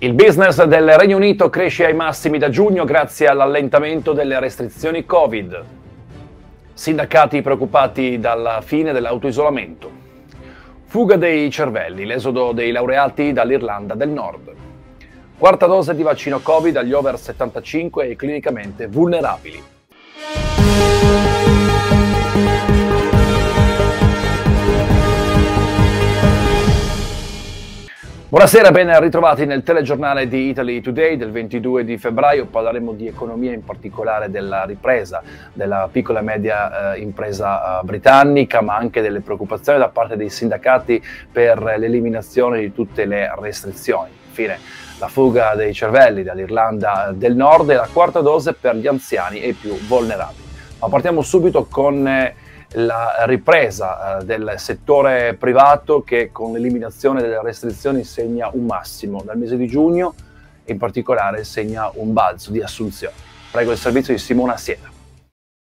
Il business del Regno Unito cresce ai massimi da giugno grazie all'allentamento delle restrizioni Covid. Sindacati preoccupati dalla fine dell'autoisolamento. Fuga dei cervelli, l'esodo dei laureati dall'Irlanda del Nord. Quarta dose di vaccino Covid agli over 75 e clinicamente vulnerabili. Buonasera, ben ritrovati nel telegiornale di Italy Today del 22 di febbraio. Parleremo di economia, in particolare della ripresa della piccola e media eh, impresa eh, britannica, ma anche delle preoccupazioni da parte dei sindacati per l'eliminazione di tutte le restrizioni. Infine, la fuga dei cervelli dall'Irlanda del Nord e la quarta dose per gli anziani e i più vulnerabili. Ma partiamo subito con eh, la ripresa eh, del settore privato che con l'eliminazione delle restrizioni segna un massimo. Dal mese di giugno in particolare segna un balzo di assunzioni. Prego il servizio di Simona Siena.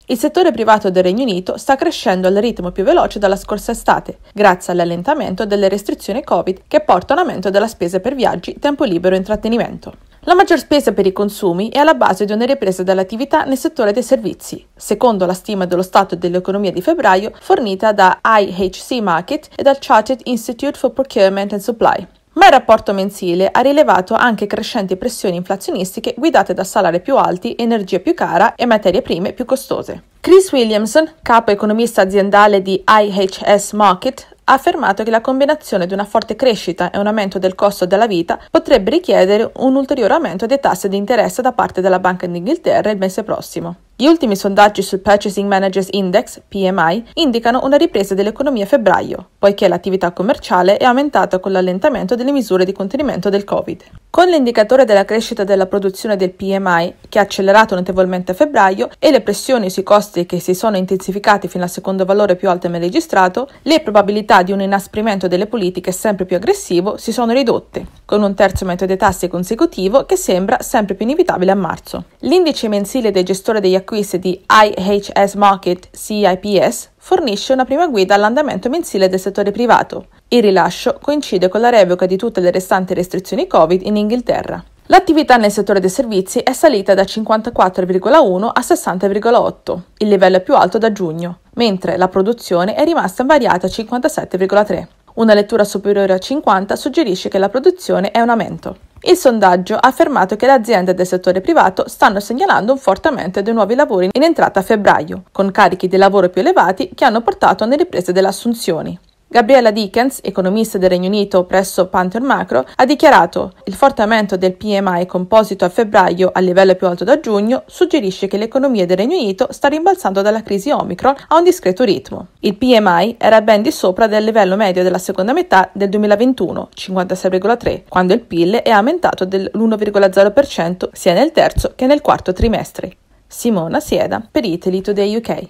Il settore privato del Regno Unito sta crescendo al ritmo più veloce dalla scorsa estate, grazie all'allentamento delle restrizioni Covid che porta a un aumento della spesa per viaggi, tempo libero e intrattenimento. La maggior spesa per i consumi è alla base di una ripresa dell'attività nel settore dei servizi, secondo la stima dello Stato dell'economia di febbraio fornita da IHC Market e dal Chartered Institute for Procurement and Supply. Ma il rapporto mensile ha rilevato anche crescenti pressioni inflazionistiche guidate da salari più alti, energia più cara e materie prime più costose. Chris Williamson, capo economista aziendale di IHS Market, ha affermato che la combinazione di una forte crescita e un aumento del costo della vita potrebbe richiedere un ulteriore aumento dei tassi di interesse da parte della Banca d'Inghilterra il mese prossimo. Gli ultimi sondaggi sul Purchasing Managers Index, PMI, indicano una ripresa dell'economia a febbraio, poiché l'attività commerciale è aumentata con l'allentamento delle misure di contenimento del Covid. Con l'indicatore della crescita della produzione del PMI, che ha accelerato notevolmente a febbraio, e le pressioni sui costi che si sono intensificati fino al secondo valore più alto mai registrato, le probabilità di un inasprimento delle politiche sempre più aggressivo si sono ridotte, con un terzo aumento dei tassi consecutivo che sembra sempre più inevitabile a marzo. L'indice mensile dei gestori degli acquisti acquisti di IHS Market CIPS fornisce una prima guida all'andamento mensile del settore privato. Il rilascio coincide con la revoca di tutte le restanti restrizioni Covid in Inghilterra. L'attività nel settore dei servizi è salita da 54,1 a 60,8, il livello più alto da giugno, mentre la produzione è rimasta invariata a 57,3. Una lettura superiore a 50 suggerisce che la produzione è un aumento. Il sondaggio ha affermato che le aziende del settore privato stanno segnalando un forte aumento dei nuovi lavori in entrata a febbraio, con carichi di lavoro più elevati che hanno portato a una ripresa delle assunzioni. Gabriella Dickens, economista del Regno Unito presso Pantheon Macro, ha dichiarato il forte aumento del PMI composito a febbraio al livello più alto da giugno suggerisce che l'economia del Regno Unito sta rimbalzando dalla crisi Omicron a un discreto ritmo. Il PMI era ben di sopra del livello medio della seconda metà del 2021, 56,3, quando il PIL è aumentato dell'1,0% sia nel terzo che nel quarto trimestre. Simona Sieda per Italy Today UK.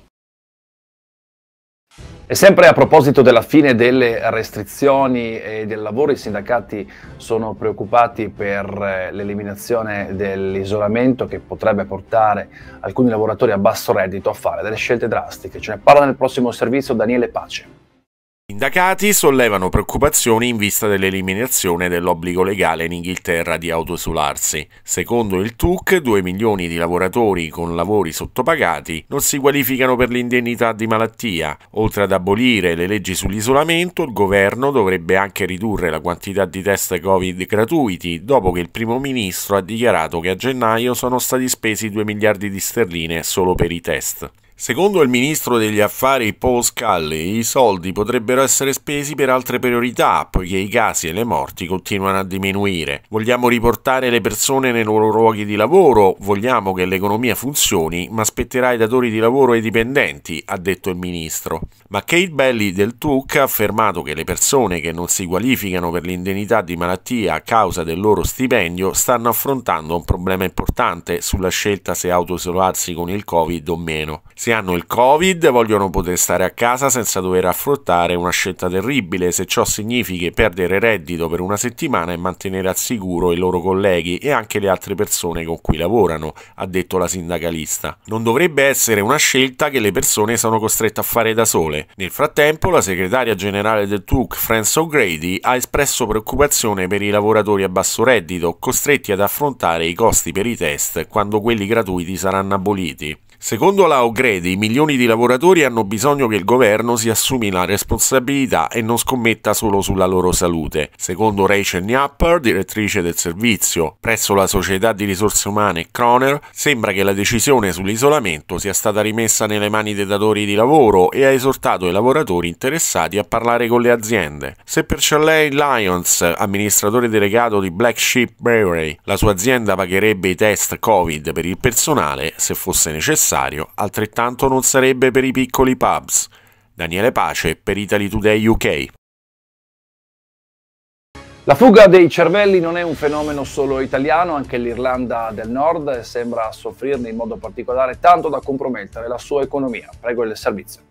E sempre a proposito della fine delle restrizioni e del lavoro, i sindacati sono preoccupati per eh, l'eliminazione dell'isolamento che potrebbe portare alcuni lavoratori a basso reddito a fare delle scelte drastiche. Ce ne parla nel prossimo servizio Daniele Pace sindacati sollevano preoccupazioni in vista dell'eliminazione dell'obbligo legale in Inghilterra di autosularsi. Secondo il TUC, 2 milioni di lavoratori con lavori sottopagati non si qualificano per l'indennità di malattia. Oltre ad abolire le leggi sull'isolamento, il governo dovrebbe anche ridurre la quantità di test Covid gratuiti, dopo che il primo ministro ha dichiarato che a gennaio sono stati spesi 2 miliardi di sterline solo per i test. Secondo il ministro degli affari Paul Scully, i soldi potrebbero essere spesi per altre priorità, poiché i casi e le morti continuano a diminuire. Vogliamo riportare le persone nei loro luoghi di lavoro, vogliamo che l'economia funzioni, ma spetterà i datori di lavoro e i dipendenti, ha detto il ministro. Ma Kate Belli del TUC ha affermato che le persone che non si qualificano per l'indennità di malattia a causa del loro stipendio stanno affrontando un problema importante sulla scelta se autoisolarsi con il Covid o meno ragazzi hanno il Covid e vogliono poter stare a casa senza dover affrontare una scelta terribile, se ciò significa perdere reddito per una settimana e mantenere al sicuro i loro colleghi e anche le altre persone con cui lavorano, ha detto la sindacalista. Non dovrebbe essere una scelta che le persone sono costrette a fare da sole. Nel frattempo la segretaria generale del TUC, Frances O'Grady, ha espresso preoccupazione per i lavoratori a basso reddito costretti ad affrontare i costi per i test quando quelli gratuiti saranno aboliti. Secondo la Ogredi, milioni di lavoratori hanno bisogno che il governo si assumi la responsabilità e non scommetta solo sulla loro salute. Secondo Rachel Knapper, direttrice del servizio presso la società di risorse umane Croner, sembra che la decisione sull'isolamento sia stata rimessa nelle mani dei datori di lavoro e ha esortato i lavoratori interessati a parlare con le aziende. Se per Charley Lyons, amministratore delegato di Black Sheep Brewery, la sua azienda pagherebbe i test Covid per il personale se fosse necessario, necessario, altrettanto non sarebbe per i piccoli pubs. Daniele Pace per Italy Today UK. La fuga dei cervelli non è un fenomeno solo italiano, anche l'Irlanda del Nord sembra soffrirne in modo particolare tanto da compromettere la sua economia. Prego il servizio.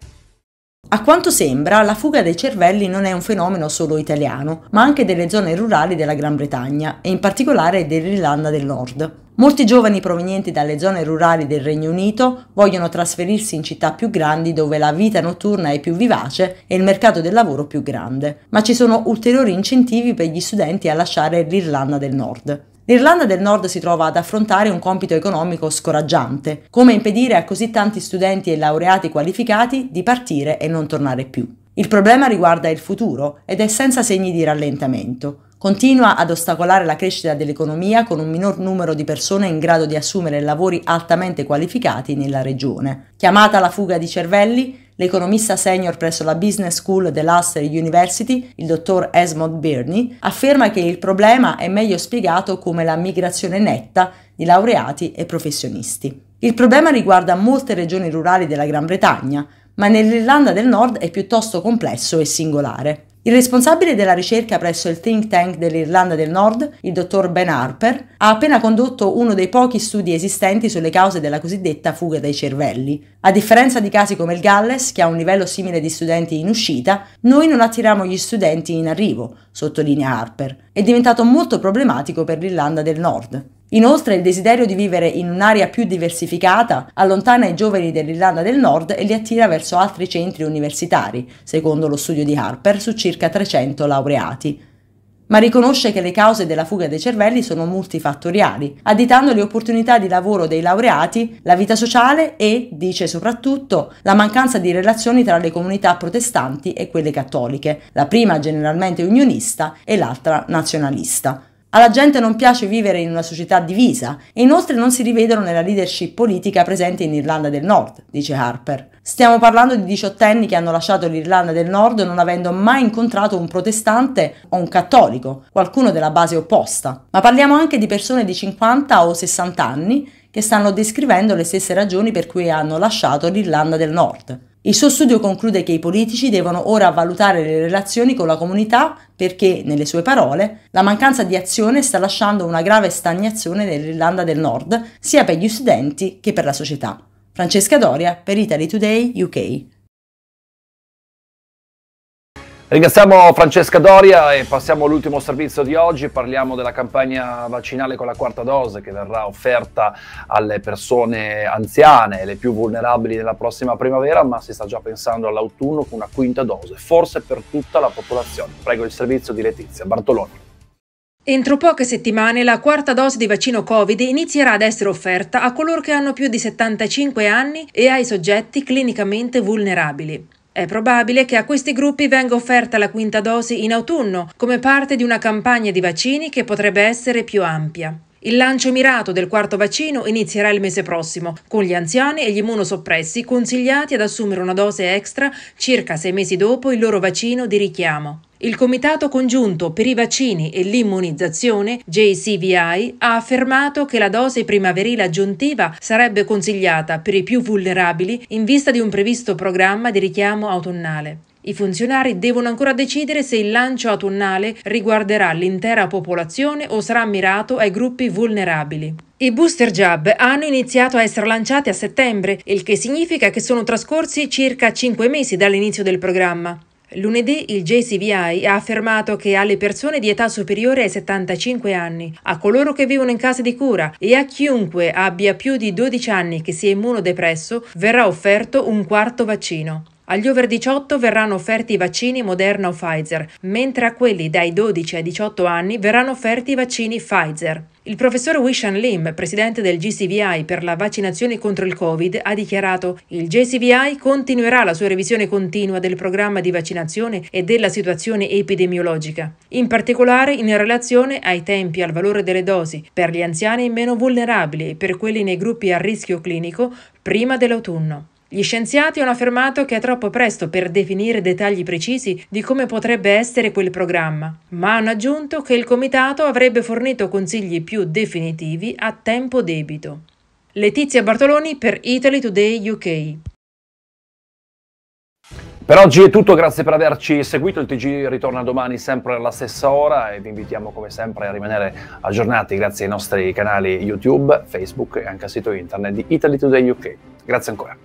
A quanto sembra, la fuga dei cervelli non è un fenomeno solo italiano, ma anche delle zone rurali della Gran Bretagna e in particolare dell'Irlanda del Nord. Molti giovani provenienti dalle zone rurali del Regno Unito vogliono trasferirsi in città più grandi dove la vita notturna è più vivace e il mercato del lavoro più grande, ma ci sono ulteriori incentivi per gli studenti a lasciare l'Irlanda del Nord. L'Irlanda del Nord si trova ad affrontare un compito economico scoraggiante, come impedire a così tanti studenti e laureati qualificati di partire e non tornare più. Il problema riguarda il futuro ed è senza segni di rallentamento continua ad ostacolare la crescita dell'economia con un minor numero di persone in grado di assumere lavori altamente qualificati nella regione. Chiamata la fuga di cervelli, L'economista senior presso la Business School dell'Ulster University, il dottor Esmond Birney, afferma che il problema è meglio spiegato come la migrazione netta di laureati e professionisti. Il problema riguarda molte regioni rurali della Gran Bretagna, ma nell'Irlanda del Nord è piuttosto complesso e singolare. Il responsabile della ricerca presso il think tank dell'Irlanda del Nord, il dottor Ben Harper, ha appena condotto uno dei pochi studi esistenti sulle cause della cosiddetta fuga dei cervelli. A differenza di casi come il Galles, che ha un livello simile di studenti in uscita, noi non attiriamo gli studenti in arrivo, sottolinea Harper. È diventato molto problematico per l'Irlanda del Nord. Inoltre il desiderio di vivere in un'area più diversificata allontana i giovani dell'Irlanda del Nord e li attira verso altri centri universitari, secondo lo studio di Harper su circa 300 laureati. Ma riconosce che le cause della fuga dei cervelli sono multifattoriali, additando le opportunità di lavoro dei laureati, la vita sociale e, dice soprattutto, la mancanza di relazioni tra le comunità protestanti e quelle cattoliche, la prima generalmente unionista e l'altra nazionalista. Alla gente non piace vivere in una società divisa e inoltre non si rivedono nella leadership politica presente in Irlanda del Nord, dice Harper. Stiamo parlando di diciottenni che hanno lasciato l'Irlanda del Nord non avendo mai incontrato un protestante o un cattolico, qualcuno della base opposta. Ma parliamo anche di persone di 50 o 60 anni che stanno descrivendo le stesse ragioni per cui hanno lasciato l'Irlanda del Nord. Il suo studio conclude che i politici devono ora valutare le relazioni con la comunità perché, nelle sue parole, la mancanza di azione sta lasciando una grave stagnazione nell'Irlanda del Nord, sia per gli studenti che per la società. Francesca Doria per Italy Today UK. Ringraziamo Francesca Doria e passiamo all'ultimo servizio di oggi. Parliamo della campagna vaccinale con la quarta dose che verrà offerta alle persone anziane, le più vulnerabili nella prossima primavera, ma si sta già pensando all'autunno con una quinta dose, forse per tutta la popolazione. Prego il servizio di Letizia Bartoloni. Entro poche settimane la quarta dose di vaccino Covid inizierà ad essere offerta a coloro che hanno più di 75 anni e ai soggetti clinicamente vulnerabili. È probabile che a questi gruppi venga offerta la quinta dose in autunno come parte di una campagna di vaccini che potrebbe essere più ampia. Il lancio mirato del quarto vaccino inizierà il mese prossimo, con gli anziani e gli immunosoppressi consigliati ad assumere una dose extra circa sei mesi dopo il loro vaccino di richiamo. Il Comitato congiunto per i vaccini e l'immunizzazione, JCVI, ha affermato che la dose primaverile aggiuntiva sarebbe consigliata per i più vulnerabili in vista di un previsto programma di richiamo autunnale. I funzionari devono ancora decidere se il lancio autunnale riguarderà l'intera popolazione o sarà mirato ai gruppi vulnerabili. I booster jab hanno iniziato a essere lanciati a settembre, il che significa che sono trascorsi circa 5 mesi dall'inizio del programma. Lunedì il JCVI ha affermato che alle persone di età superiore ai 75 anni, a coloro che vivono in case di cura e a chiunque abbia più di 12 anni che sia immunodepresso verrà offerto un quarto vaccino. Agli over 18 verranno offerti i vaccini Moderna o Pfizer, mentre a quelli dai 12 ai 18 anni verranno offerti i vaccini Pfizer. Il professor Wishan Lim, presidente del GCVI per la vaccinazione contro il Covid, ha dichiarato il GCVI continuerà la sua revisione continua del programma di vaccinazione e della situazione epidemiologica, in particolare in relazione ai tempi e al valore delle dosi per gli anziani meno vulnerabili e per quelli nei gruppi a rischio clinico prima dell'autunno. Gli scienziati hanno affermato che è troppo presto per definire dettagli precisi di come potrebbe essere quel programma, ma hanno aggiunto che il Comitato avrebbe fornito consigli più definitivi a tempo debito. Letizia Bartoloni per Italy Today UK. Per oggi è tutto, grazie per averci seguito, il TG ritorna domani sempre alla stessa ora e vi invitiamo come sempre a rimanere aggiornati grazie ai nostri canali YouTube, Facebook e anche al sito internet di Italy Today UK. Grazie ancora.